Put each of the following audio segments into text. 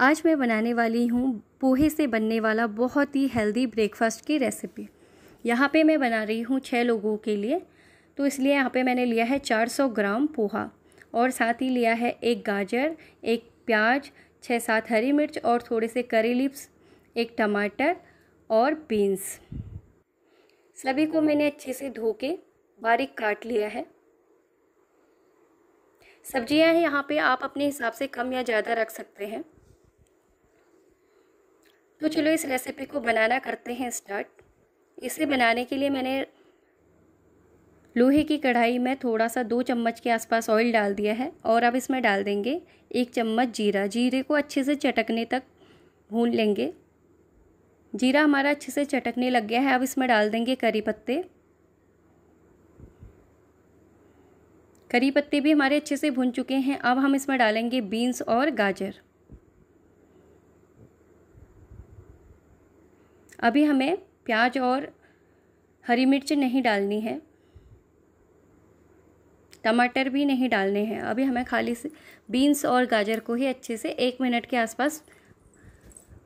आज मैं बनाने वाली हूँ पोहे से बनने वाला बहुत ही हेल्दी ब्रेकफास्ट की रेसिपी यहाँ पे मैं बना रही हूँ छः लोगों के लिए तो इसलिए यहाँ पे मैंने लिया है 400 ग्राम पोहा और साथ ही लिया है एक गाजर एक प्याज छः सात हरी मिर्च और थोड़े से करी लिप्स एक टमाटर और बीन्स सभी को मैंने अच्छे से धो के बारीक काट लिया है सब्जियां यहाँ पे आप अपने हिसाब से कम या ज़्यादा रख सकते हैं तो चलो इस रेसिपी को बनाना करते हैं स्टार्ट इसे बनाने के लिए मैंने लोहे की कढ़ाई में थोड़ा सा दो चम्मच के आसपास ऑयल डाल दिया है और अब इसमें डाल देंगे एक चम्मच जीरा जीरे को अच्छे से चटकने तक भून लेंगे जीरा हमारा अच्छे से चटकने लग गया है अब इसमें डाल देंगे करी पत्ते करी पत्ते भी हमारे अच्छे से भुन चुके हैं अब हम इसमें डालेंगे बीन्स और गाजर अभी हमें प्याज और हरी मिर्च नहीं डालनी है टमाटर भी नहीं डालने हैं अभी हमें खाली से बीन्स और गाजर को ही अच्छे से एक मिनट के आसपास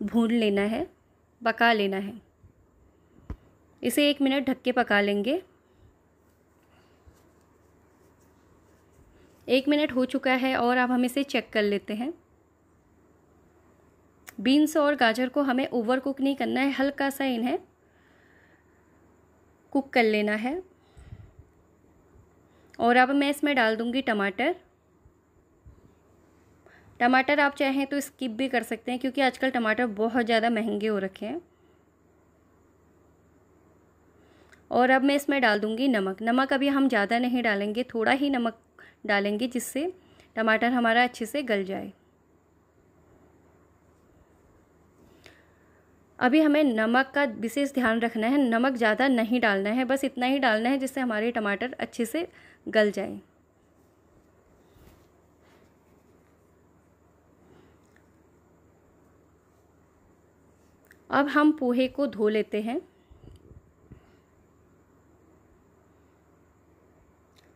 भून लेना है पका लेना है इसे एक मिनट ढक के पका लेंगे एक मिनट हो चुका है और अब हम इसे चेक कर लेते हैं बीन्स और गाजर को हमें ओवर कुक नहीं करना है हल्का सा इन्हें कुक कर लेना है और अब मैं इसमें डाल दूंगी टमाटर टमाटर आप चाहें तो स्किप भी कर सकते हैं क्योंकि आजकल टमाटर बहुत ज़्यादा महंगे हो रखे हैं और अब मैं इसमें डाल दूंगी नमक नमक अभी हम ज़्यादा नहीं डालेंगे थोड़ा ही नमक डालेंगे जिससे टमाटर हमारा अच्छे से गल जाए अभी हमें नमक का विशेष ध्यान रखना है नमक ज़्यादा नहीं डालना है बस इतना ही डालना है जिससे हमारे टमाटर अच्छे से गल जाएं अब हम पोहे को धो लेते हैं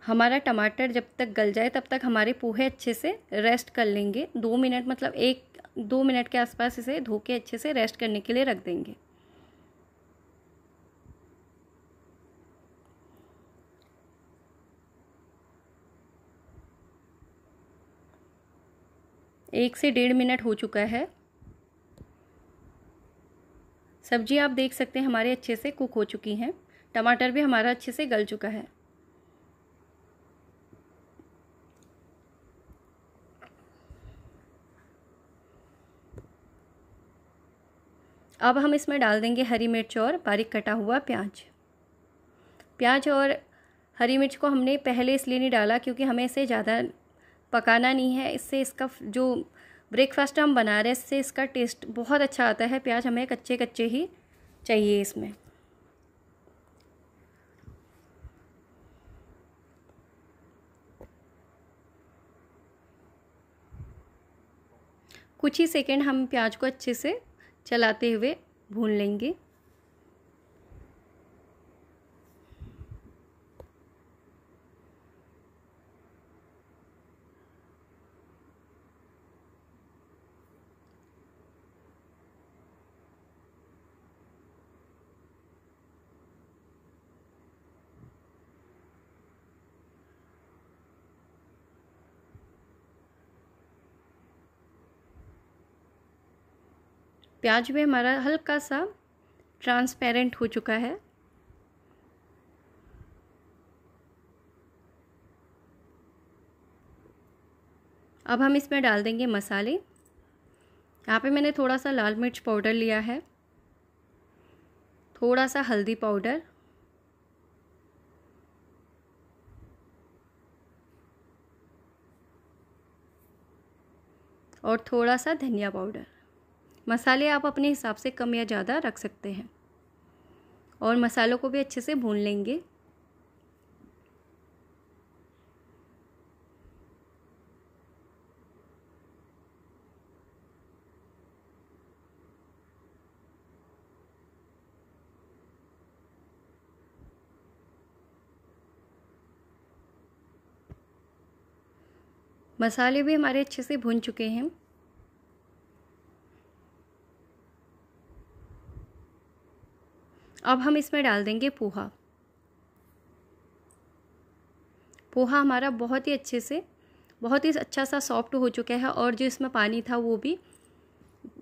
हमारा टमाटर जब तक गल जाए तब तक हमारे पोहे अच्छे से रेस्ट कर लेंगे दो मिनट मतलब एक दो मिनट के आसपास इसे धो के अच्छे से रेस्ट करने के लिए रख देंगे एक से डेढ़ मिनट हो चुका है सब्जी आप देख सकते हैं हमारे अच्छे से कुक हो चुकी हैं टमाटर भी हमारा अच्छे से गल चुका है अब हम इसमें डाल देंगे हरी मिर्च और बारीक कटा हुआ प्याज प्याज और हरी मिर्च को हमने पहले इसलिए नहीं डाला क्योंकि हमें इसे ज़्यादा पकाना नहीं है इससे इसका जो ब्रेकफास्ट हम बना रहे हैं इससे इसका टेस्ट बहुत अच्छा आता है प्याज हमें कच्चे कच्चे ही चाहिए इसमें कुछ ही सेकेंड हम प्याज को अच्छे से चलाते हुए भून लेंगे प्याज भी हमारा हल्का सा ट्रांसपेरेंट हो चुका है अब हम इसमें डाल देंगे मसाले यहाँ पे मैंने थोड़ा सा लाल मिर्च पाउडर लिया है थोड़ा सा हल्दी पाउडर और थोड़ा सा धनिया पाउडर मसाले आप अपने हिसाब से कम या ज़्यादा रख सकते हैं और मसालों को भी अच्छे से भून लेंगे मसाले भी हमारे अच्छे से भुन चुके हैं अब हम इसमें डाल देंगे पोहा पोहा हमारा बहुत ही अच्छे से बहुत ही अच्छा सा सॉफ्ट हो चुका है और जो इसमें पानी था वो भी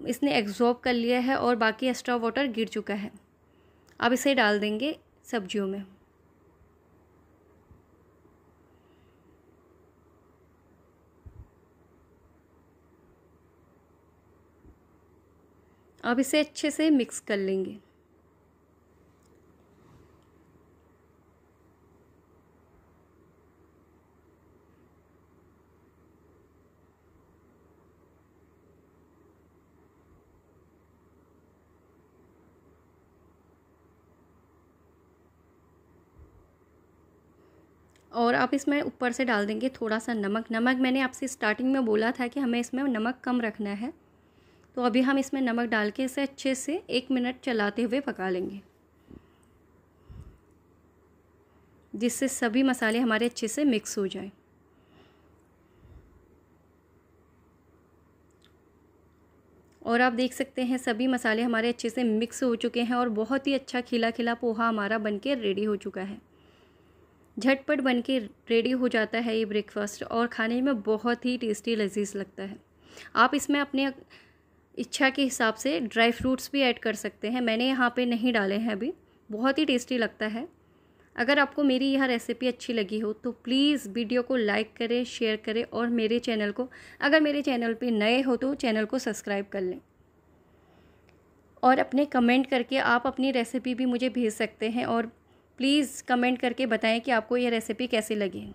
इसने एग्जॉर्ब कर लिया है और बाकी एक्स्ट्रा वाटर गिर चुका है अब इसे डाल देंगे सब्जियों में अब इसे अच्छे से मिक्स कर लेंगे और आप इसमें ऊपर से डाल देंगे थोड़ा सा नमक नमक मैंने आपसे स्टार्टिंग में बोला था कि हमें इसमें नमक कम रखना है तो अभी हम इसमें नमक डाल के इसे अच्छे से एक मिनट चलाते हुए पका लेंगे जिससे सभी मसाले हमारे अच्छे से मिक्स हो जाए और आप देख सकते हैं सभी मसाले हमारे अच्छे से मिक्स हो चुके हैं और बहुत ही अच्छा खिला खिला पोहा हमारा बनके रेडी हो चुका है झटपट बन के रेडी हो जाता है ये ब्रेकफास्ट और खाने में बहुत ही टेस्टी लजीज लगता है आप इसमें अपने इच्छा के हिसाब से ड्राई फ्रूट्स भी ऐड कर सकते हैं मैंने यहाँ पे नहीं डाले हैं अभी बहुत ही टेस्टी लगता है अगर आपको मेरी यह रेसिपी अच्छी लगी हो तो प्लीज़ वीडियो को लाइक करें शेयर करें और मेरे चैनल को अगर मेरे चैनल पे नए हो तो चैनल को सब्सक्राइब कर लें और अपने कमेंट करके आप अपनी रेसिपी भी मुझे भेज सकते हैं और प्लीज़ कमेंट करके बताएं कि आपको यह रेसिपी कैसी लगी